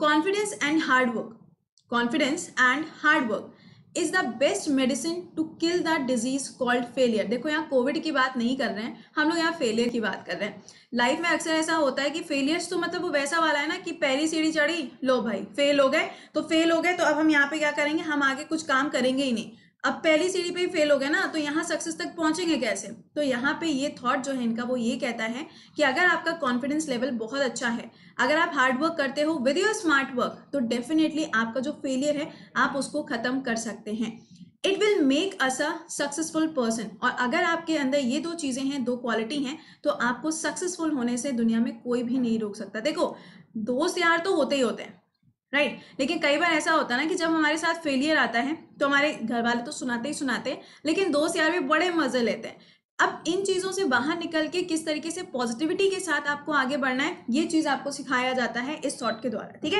confidence and hard work confidence and hard work is the best medicine to kill the disease called failure देखो यहाँ Covid की बात नहीं कर रहे हैं हम लोग यहाँ फेलियर की बात कर रहे हैं लाइफ में अक्सर ऐसा होता है कि फेलियर्स तो मतलब वो वैसा वाला है ना कि पहली सीढ़ी चढ़ी लो भाई फेल हो गए तो फेल हो गए तो अब हम यहाँ पे क्या करेंगे हम आगे कुछ काम करेंगे ही नहीं अब पहली सीढ़ी पे ही फेल हो गए ना तो यहाँ सक्सेस तक पहुंचेंगे कैसे तो यहाँ पे ये थॉट जो है इनका वो ये कहता है कि अगर आपका कॉन्फिडेंस लेवल बहुत अच्छा है अगर आप हार्ड वर्क करते हो विद योर स्मार्ट वर्क तो डेफिनेटली आपका जो फेलियर है आप उसको खत्म कर सकते हैं it will make us a successful person और अगर आपके अंदर ये दो चीज़ें हैं दो क्वालिटी हैं तो आपको सक्सेसफुल होने से दुनिया में कोई भी नहीं रोक सकता देखो दोस्त यार तो होते ही होते हैं राइट right. लेकिन कई बार ऐसा होता है ना कि जब हमारे साथ फेलियर आता है तो हमारे घर वाले तो सुनाते ही सुनाते हैं लेकिन दोस्त यार भी बड़े मजे लेते हैं अब इन चीज़ों से बाहर निकल के किस तरीके से पॉजिटिविटी के साथ आपको आगे बढ़ना है ये चीज़ आपको सिखाया जाता है इस शॉर्ट के द्वारा ठीक है